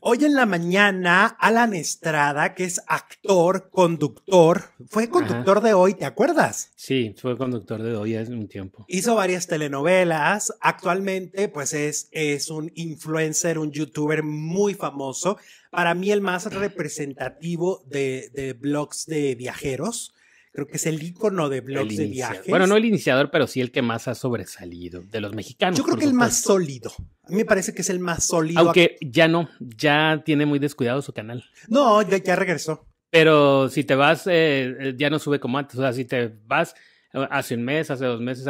Hoy en la mañana, Alan Estrada, que es actor, conductor, fue conductor de hoy, ¿te acuerdas? Sí, fue conductor de hoy hace un tiempo. Hizo varias telenovelas, actualmente pues es, es un influencer, un youtuber muy famoso, para mí el más representativo de, de blogs de viajeros creo que es el icono de blogs de viajes. Bueno, no el iniciador, pero sí el que más ha sobresalido de los mexicanos. Yo creo que el más sólido. A mí me parece que es el más sólido. Aunque ya no, ya tiene muy descuidado su canal. No, ya, ya regresó. Pero si te vas, eh, eh, ya no sube como antes. O sea, si te vas, hace un mes, hace dos meses,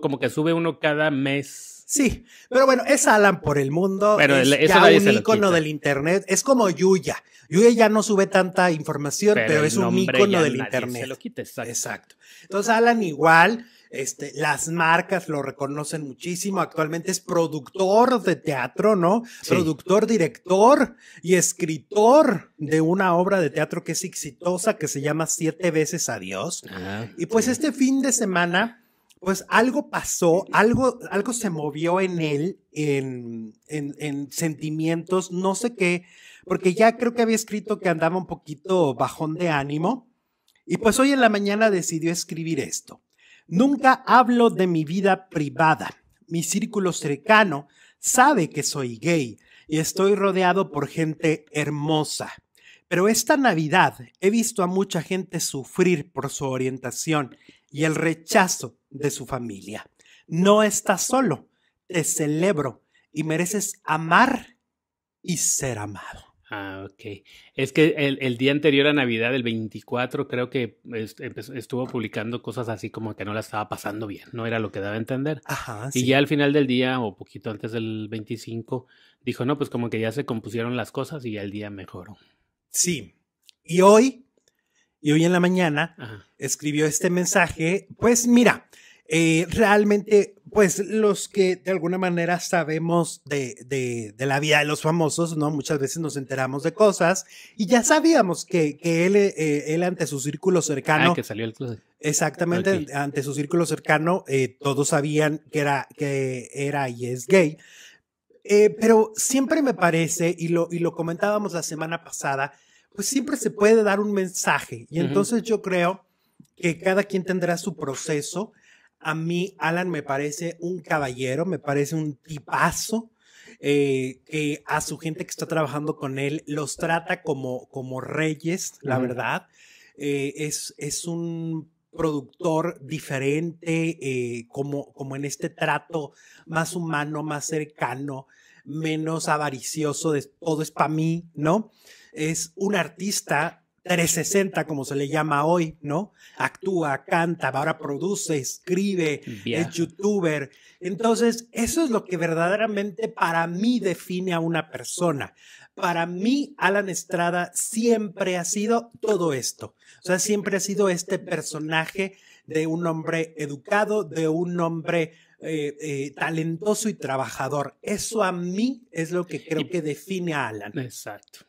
como que sube uno cada mes. Sí, pero bueno, es Alan por el mundo, pero es ya un ícono del internet, es como Yuya. Yuya ya no sube tanta información, pero, es un ícono del internet. lo quita, exacto. exacto. Entonces Alan igual este, las marcas lo reconocen muchísimo. Actualmente es productor de teatro, ¿no? Productor, director y escritor de una obra de teatro que es exitosa, que se llama Siete veces Adiós. Dios. Ah, y pues este fin de semana pues algo pasó, algo, algo se movió en él, en, en, en, sentimientos, no sé qué, porque ya creo que había escrito que andaba un poquito bajón de ánimo. Y pues hoy en la mañana decidió escribir esto. Nunca hablo de mi vida privada. Mi círculo cercano sabe que soy gay y estoy rodeado por gente hermosa. Pero esta Navidad he visto a mucha gente sufrir por su orientación y el rechazo de su familia. No estás solo, te celebro y mereces amar y ser amado. Ah, ok. Es que el, día anterior a Navidad, el 24, creo que estuvo publicando cosas así como que no la estaba pasando bien, no era lo que daba a entender. Ajá, Y ya al final del día, o poquito antes del 25, dijo, no, pues como que ya se compusieron las cosas y ya el día mejoró. Sí. Y hoy, y hoy en la mañana, escribió este mensaje, pues mira, eh, realmente, pues los que de alguna manera sabemos de, de, de, la vida de los famosos, ¿no? Muchas veces nos enteramos de cosas y ya sabíamos que, que él, eh, él ante su círculo cercano... Ah, que salió el Exactamente, ante su círculo cercano eh, todos sabían que era, que era y es gay. pero siempre me parece, y lo, y lo comentábamos la semana pasada, pues siempre se puede dar un mensaje. Y entonces yo creo que cada quien tendrá su proceso a mí Alan me parece un caballero, me parece un tipazo. Eh, que a su gente que está trabajando con él los trata como, como reyes, la verdad. Eh, es, es un productor diferente, eh, como, como en este trato más humano, más cercano, menos avaricioso, de todo es para mí, ¿no? Es un artista 360, como se le llama hoy, ¿no? Actúa, canta, ahora produce, escribe, es youtuber. Entonces, eso es lo que verdaderamente para mí define a una persona. Para mí, Alan Estrada siempre ha sido todo esto. O sea, siempre ha sido este personaje de un hombre educado, de un hombre eh, eh, talentoso y trabajador. Eso a mí es lo que creo que define a Alan. Exacto.